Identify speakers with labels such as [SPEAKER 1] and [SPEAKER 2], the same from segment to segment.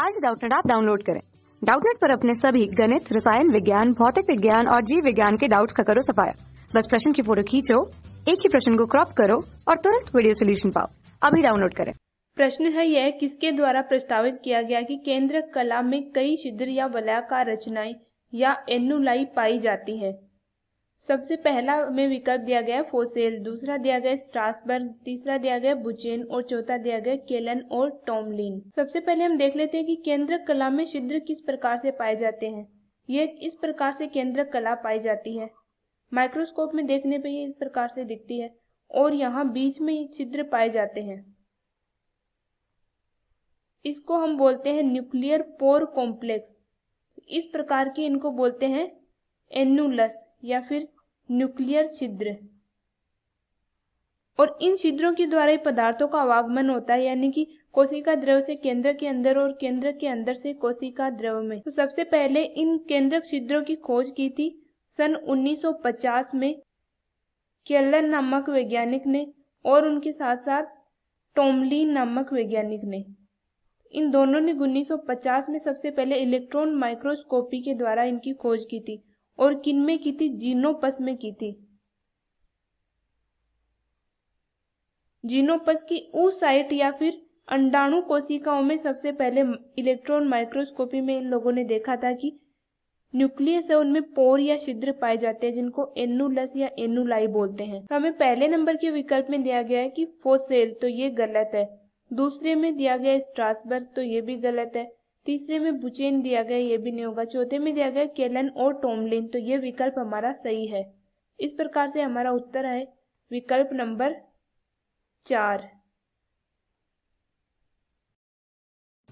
[SPEAKER 1] आज डाउटनेट आप डाउनलोड करें डाउटनेट पर अपने सभी गणित रसायन विज्ञान भौतिक विज्ञान और जीव विज्ञान के डाउट्स का करो सफाया बस प्रश्न की फोटो खींचो एक ही प्रश्न को क्रॉप करो और तुरंत वीडियो सोल्यूशन पाओ अभी डाउनलोड करें
[SPEAKER 2] प्रश्न है यह किसके द्वारा प्रस्तावित किया गया कि केंद्र कला में कई छिद्र या वलयाकार का रचनाएं या एनुलाई पाई जाती है सबसे पहला में विकल्प दिया गया फोसेल दूसरा दिया गया स्ट्रासबर्ग तीसरा दिया गया बुचेन और चौथा दिया गया केलन और टोमलिन सबसे पहले हम देख लेते हैं कि केंद्र कला में छिद्र किस प्रकार से पाए जाते हैं ये इस प्रकार से केंद्र कला पाई जाती है माइक्रोस्कोप में देखने पर ये इस प्रकार से दिखती है और यहाँ बीच में छिद्र पाए जाते हैं इसको हम बोलते हैं न्यूक्लियर पोर कॉम्प्लेक्स इस प्रकार की इनको बोलते हैं एनुलस या फिर न्यूक्लियर छिद्र और इन छिद्रों के द्वारा ही पदार्थों का आवागमन होता है यानी कि कोशिका द्रव से केंद्र के अंदर और केंद्र के अंदर से कोशिका द्रव में तो सबसे पहले इन केंद्रक छिद्रों की खोज की थी सन 1950 में केलर नामक वैज्ञानिक ने और उनके साथ साथ टोमली नामक वैज्ञानिक ने इन दोनों ने 1950 में सबसे पहले इलेक्ट्रॉन माइक्रोस्कोपी के द्वारा इनकी खोज की थी और किन में की थी जीनोपस में की थी जीनोपस की ऊ साइट या फिर अंडाणु कोशिकाओं में सबसे पहले इलेक्ट्रॉन माइक्रोस्कोपी में इन लोगों ने देखा था कि न्यूक्लियस है उनमें पोर या छिद्र पाए जाते हैं जिनको एनुलस या एनुलाई बोलते हैं तो हमें पहले नंबर के विकल्प में दिया गया है कि फोसेल तो ये गलत है दूसरे में दिया गया स्ट्रासबर्ग तो ये भी गलत है तीसरे में बुचेन दिया गया ये भी नहीं होगा चौथे में दिया गया केलन और टोमलिन तो ये विकल्प हमारा सही है इस प्रकार से हमारा उत्तर है विकल्प नंबर चार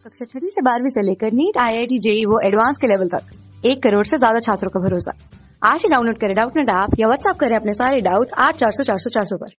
[SPEAKER 2] कक्षा छठी से
[SPEAKER 1] बारहवीं से लेकर NEET IIT JEE वो एडवांस के लेवल तक एक करोड़ से ज्यादा छात्रों का भरोसा आज ही डाउनलोड करें डाउट नेट ऐप या व्हाट्सएप करें अपने सारे डाउट्स आठ चार सौ चार सौ चार सौ पर